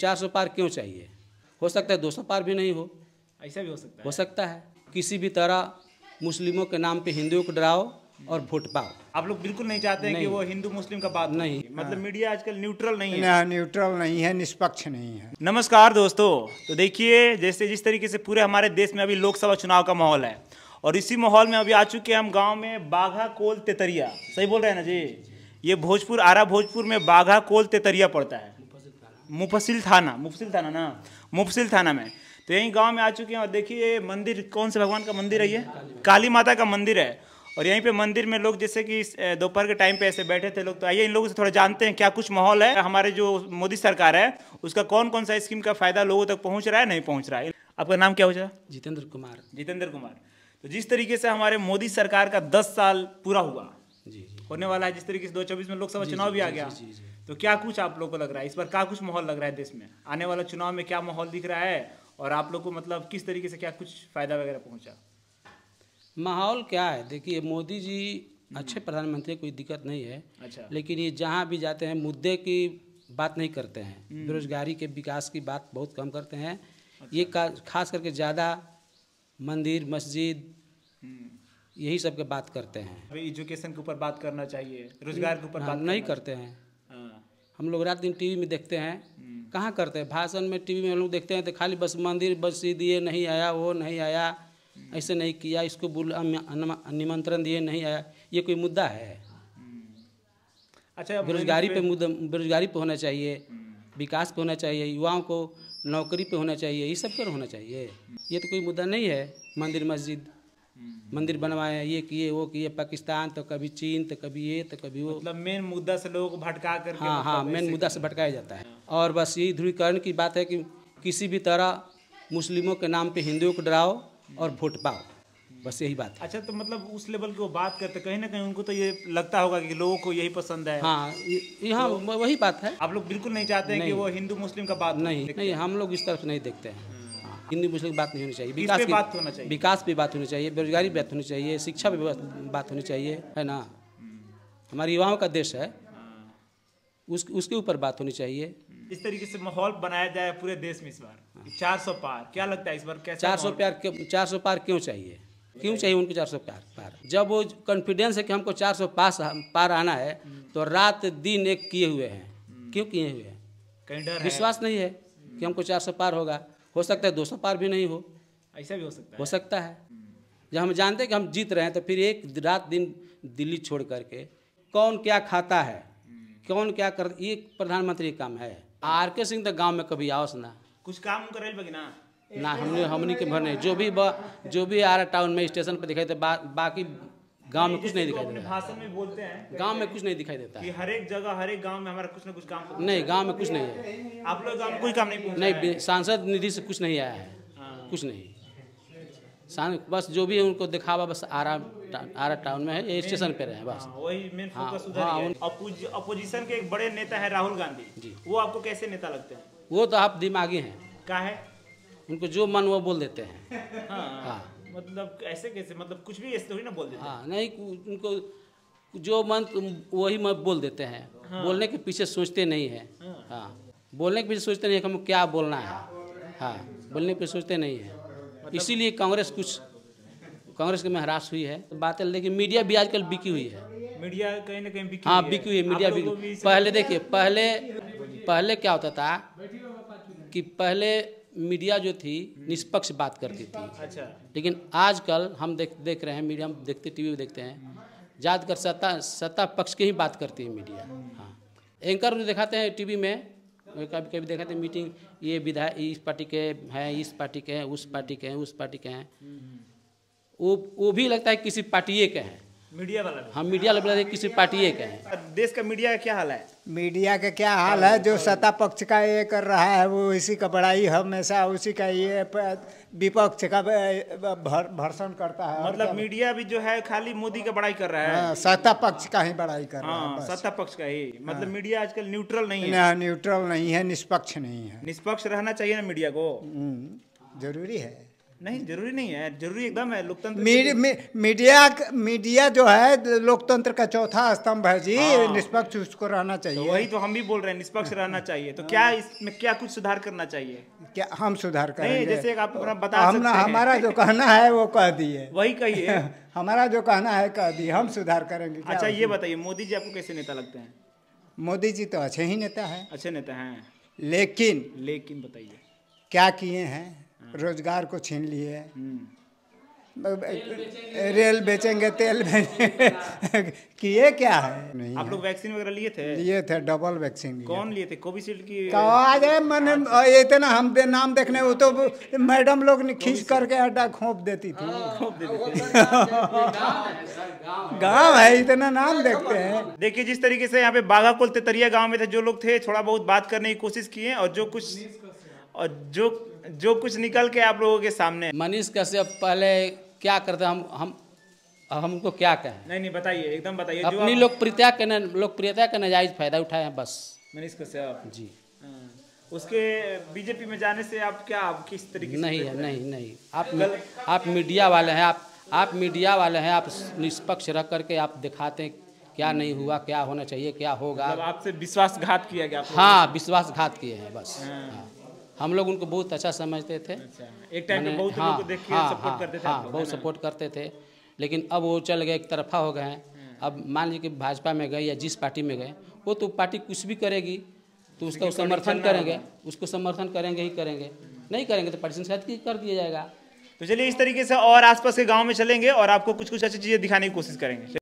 चार सौ पार क्यों चाहिए हो सकता है दो सौ पार भी नहीं हो ऐसा भी हो सकता है हो सकता है किसी भी तरह मुस्लिमों के नाम पे हिंदुओं को डराओ और वोट पाओ आप लोग बिल्कुल नहीं चाहते हैं कि वो हिंदू मुस्लिम का बात नहीं मतलब हाँ। मीडिया आजकल न्यूट्रल नहीं है न्यूट्रल नहीं है निष्पक्ष नहीं है नमस्कार दोस्तों तो देखिए जैसे जिस तरीके से पूरे हमारे देश में अभी लोकसभा चुनाव का माहौल है और इसी माहौल में अभी आ चुके हैं हम गाँव में बाघा कोल तेतरिया सही बोल रहे हैं ना जी ये भोजपुर आरा भोजपुर में बाघा कोल तेतरिया पड़ता है मुफसिल थाना मुफसिल थाना ना मुफसिल थाना में तो यही गांव में आ चुके हैं और देखिए ये मंदिर कौन से भगवान का मंदिर है ये काली, काली माता का मंदिर है और यहीं पे मंदिर में लोग जैसे कि दोपहर के टाइम पे ऐसे बैठे थे लोग तो आइए इन लोगों से थोड़ा जानते हैं क्या कुछ माहौल है हमारे जो मोदी सरकार है उसका कौन कौन सा स्कीम का फायदा लोगों तक पहुँच रहा है नहीं पहुँच रहा है आपका नाम क्या हो जाए जितेंद्र कुमार जितेंद्र कुमार तो जिस तरीके से हमारे मोदी सरकार का दस साल पूरा हुआ जी होने वाला है जिस तरीके से दो चौबीस में लोकसभा चुनाव भी आ गया तो क्या कुछ आप लोग को लग रहा है इस बार क्या कुछ माहौल लग रहा है देश में आने वाला चुनाव में क्या माहौल दिख रहा है और आप लोग को मतलब किस तरीके से क्या कुछ फ़ायदा वगैरह पहुँचा माहौल क्या है देखिए मोदी जी हम्म। अच्छे प्रधानमंत्री कोई दिक्कत नहीं है अच्छा लेकिन ये जहाँ भी जाते हैं मुद्दे की बात नहीं करते हैं हम्म। बेरोजगारी के विकास की बात बहुत कम करते हैं अच्छा। ये खास करके ज़्यादा मंदिर मस्जिद हम्म। यही सब के बात करते हैं एजुकेशन के ऊपर बात करना चाहिए रोजगार के ऊपर हाँ, बात नहीं करते हैं हम लोग रात दिन टीवी में देखते हैं कहाँ करते हैं भाषण में टीवी में हम लोग देखते हैं तो खाली बस मंदिर बस दिए नहीं आया वो नहीं आया ऐसे नहीं किया इसको बुल निमंत्रण दिए नहीं आया ये कोई मुद्दा है अच्छा बेरोजगारी पे मुद्दा बेरोजगारी पे होना चाहिए विकास पे होना चाहिए युवाओं को नौकरी पे होना चाहिए ये सब पर होना चाहिए ये तो कोई मुद्दा नहीं है मंदिर मस्जिद मंदिर बनवाए ये किए वो किए पाकिस्तान तो कभी चीन तो कभी ये तो कभी वो मतलब मेन मुद्दा से लोगों को भटका कर हाँ हाँ मेन मुद्दा से भटकाया जाता है और बस ये ध्रुवीकरण की बात है कि किसी भी तरह मुस्लिमों के नाम पे हिंदुओं को डराओ और वोट पाओ बस यही बात है अच्छा तो मतलब उस लेवल की वो बात करते कहीं ना कहीं उनको तो ये लगता होगा कि लोगों को यही पसंद है हाँ यहाँ तो वही बात है आप लोग बिल्कुल नहीं चाहते कि वो हिंदू मुस्लिम का बात नहीं नहीं हम लोग इस तरफ नहीं देखते हैं हिंदी मुस्लिम की बात नहीं होनी चाहिए विकास की बात होना चाहिए विकास पे बात होनी चाहिए बेरोजगारी बात होनी चाहिए शिक्षा पे बात होनी चाहिए है ना हमारे युवाओं का देश है हाँ। उस उसके ऊपर बात होनी चाहिए इस तरीके से माहौल बनाया जाए पूरे देश में इस बार चार सौ पार क्या लगता है इस बार कैसे चार सौ प्यार चार सौ पार क्यों चाहिए क्यों चाहिए उनको चार सौ पार पार जब वो कॉन्फिडेंस है कि हमको चार सौ पास पार आना है तो रात दिन एक किए हुए हैं हम्म। क्यों किए हुए हैं विश्वास नहीं है कि हमको चार सौ पार होगा हो सकता है दो सौ पार भी नहीं हो ऐसा भी हो सकता है हो सकता है जब हम जानते हैं कि हम जीत रहे हैं तो फिर एक रात दिन दिल्ली छोड़ करके कौन क्या खाता है कौन क्या कर ये प्रधानमंत्री काम है आर के सिंह तो गांव में कभी आओ ना कुछ काम कर ना ना हमने हमने के भर नहीं जो भी जो भी रहा टाउन में स्टेशन पर दिखाई थे बाकी गांव में कुछ नहीं दिखाई देता भाषण में बोलते हैं गांव में कुछ नहीं दिखाई देता है हर एक जगह हर एक गांव में हमारा कुछ ना कुछ काम नहीं गांव में कुछ नहीं है आप लोग गांव में कोई काम नहीं नहीं सांसद निधि से कुछ नहीं आया है हाँ। कुछ नहीं बस जो भी उनको दिखावा बस आराम आरा टाउन में है स्टेशन पे रहे बस हाँ, वही मेन हाँ, फोकस अपोजिशन के एक बड़े नेता है राहुल गांधी जी वो आपको कैसे नेता लगते हैं वो तो आप दिमागी हैं क्या है उनको जो मन वो बोल देते हैं हाँ, हाँ। मतलब ऐसे कैसे मतलब कुछ भी ऐसे थोड़ी ना बोल देते हाँ नहीं उनको जो मन वही मत बोल देते हैं हाँ। बोलने के पीछे सोचते नहीं है हाँ, हाँ। बोलने के पीछे सोचते नहीं है हमें क्या बोलना है हाँ बोलने पे सोचते नहीं है मतलब... इसीलिए कांग्रेस कुछ कांग्रेस के में हरास हुई है तो बात है लेकिन मीडिया भी आजकल बिकी हुई है मीडिया कहीं ना कहीं बिकी हाँ बिकी हुई है मीडिया बिकी पहले देखिए पहले पहले क्या होता था कि पहले मीडिया जो थी हम्म। निष्पक्ष बात करती थी अच्छा लेकिन आजकल हम देख देख रहे हैं मीडिया हम देखते टीवी देखते हैं ज़्यादातर सत्ता सत्ता पक्ष की ही बात करती है मीडिया हाँ एंकर जो दिखाते हैं टीवी में कभी कभी देखा हैं मीटिंग ये विधायक इस पार्टी के हैं इस पार्टी के हैं उस पार्टी के हैं उस पार्टी के हैं हम्म, हम्म। वो वो भी लगता है किसी पार्टी के हैं मीडिया वाला हम मीडिया वाला किसी पार्टी के हैं देश का मीडिया का क्या हाल है मीडिया का क्या हाल है जो सत्ता पक्ष का ये कर रहा है वो इसी का बड़ाई हमेशा उसी का ये विपक्ष का भर्षण करता है मतलब मीडिया भी जो है खाली मोदी का बड़ाई कर रहा है हाँ, सत्ता पक्ष का ही बड़ाई कर रहा है हाँ, सत्ता पक्ष का ही हाँ। मतलब मीडिया आजकल न्यूट्रल नहीं है न्यूट्रल नहीं है निष्पक्ष नहीं है निष्पक्ष रहना चाहिए ना मीडिया को हम्म, जरूरी है नहीं जरूरी नहीं है जरूरी एकदम है लोकतंत्र मीडिया मीडिया मीडिया जो है लोकतंत्र का चौथा स्तंभ है जी हाँ। निष्पक्ष उसको रहना तो चाहिए तो वही तो हम भी बोल रहे हैं निष्पक्ष हाँ। रहना चाहिए तो हाँ। क्या इसमें क्या कुछ सुधार करना चाहिए क्या हम सुधार करें जैसे आप बता हम हमारा जो कहना है वो कह दिए वही कहिए हमारा जो कहना है कह दिए हम सुधार करेंगे अच्छा ये बताइए मोदी जी आपको कैसे नेता लगते हैं मोदी जी तो अच्छे ही नेता है अच्छे नेता है लेकिन लेकिन बताइए क्या किए हैं रोजगार को छीन लिए हम्म। रेल बेचेंगे तेल बेचेंगे किए क्या है नहीं आप लोग वैक्सीन वगैरह लिए थे लिए थे डबल वैक्सीन कौन लिए थे कोविशील्ड की आज मन इतना हम दे, नाम देखने वो तो मैडम लोग ने खींच करके अड्डा खोप देती थी हाँ, खोप देती थी तो गाँव तो है इतना नाम देखते हैं देखिए जिस तरीके से यहाँ पे बाघा बाघाकुल तेतरिया गाँव में थे जो लोग थे थोड़ा बहुत बात करने की कोशिश किए और जो कुछ और जो जो कुछ निकल के आप लोगों के सामने मनीष कश्यप पहले क्या करते हम हम हमको क्या कहें नहीं नहीं बताइए एकदम बताइए अपनी लोकप्रियता के लोकप्रियता का नजायज फायदा उठाए हैं बस मनीष कश्यप जी हाँ। उसके बीजेपी में जाने से आप क्या आप किस तरीके नहीं है नहीं नहीं आप आप मीडिया वाले हैं आप आप मीडिया वाले हैं आप निष्पक्ष रह करके आप दिखाते हैं क्या नहीं हुआ क्या होना चाहिए क्या होगा मतलब आपसे विश्वासघात किया गया हाँ विश्वासघात किए हैं बस हाँ।, हाँ। हम लोग उनको बहुत अच्छा समझते थे अच्छा, एक टाइम बहुत हाँ, हाँ, सपोर्ट हाँ, करते थे हाँ, बहुत सपोर्ट करते थे लेकिन अब वो चल गए एक तरफा हो गए हैं हम्म। अब मान लीजिए कि भाजपा में गए या जिस पार्टी में गए वो तो पार्टी कुछ भी करेगी तो उसका समर्थन करेंगे उसको समर्थन करेंगे ही करेंगे नहीं करेंगे तो पार्टी की कर दिया जाएगा तो चलिए इस तरीके से और आसपास के गांव में चलेंगे और आपको कुछ कुछ अच्छी चीज़ें दिखाने की कोशिश करेंगे